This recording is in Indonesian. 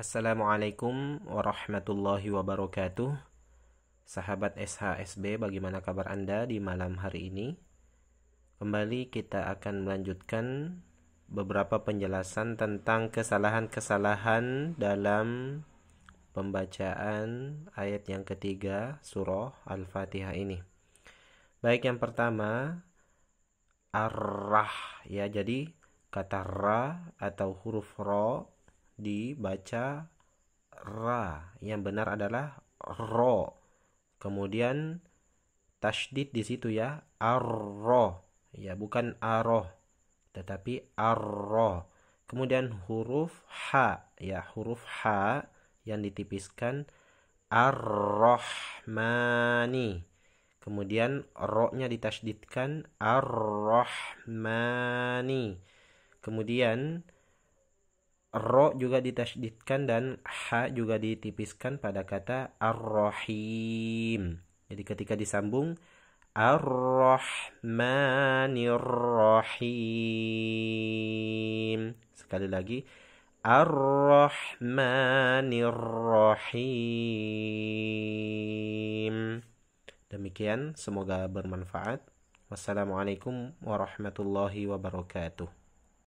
Assalamualaikum warahmatullahi wabarakatuh Sahabat SHSB bagaimana kabar Anda di malam hari ini? Kembali kita akan melanjutkan beberapa penjelasan tentang kesalahan-kesalahan dalam pembacaan ayat yang ketiga surah Al-Fatihah ini Baik yang pertama Ar-Rah ya jadi kata Ra atau huruf Ra dibaca ra. Yang benar adalah ro. Kemudian tasdid di situ ya, arro. Ya, bukan aroh, tetapi arro. Kemudian huruf h ya, huruf h yang ditipiskan arrohmani Kemudian ro-nya ditasdidkan arrohmani Kemudian ro juga ditasdidkan dan ha juga ditipiskan pada kata arrohim Jadi ketika disambung ar Sekali lagi ar Demikian, semoga bermanfaat. Wassalamualaikum warahmatullahi wabarakatuh.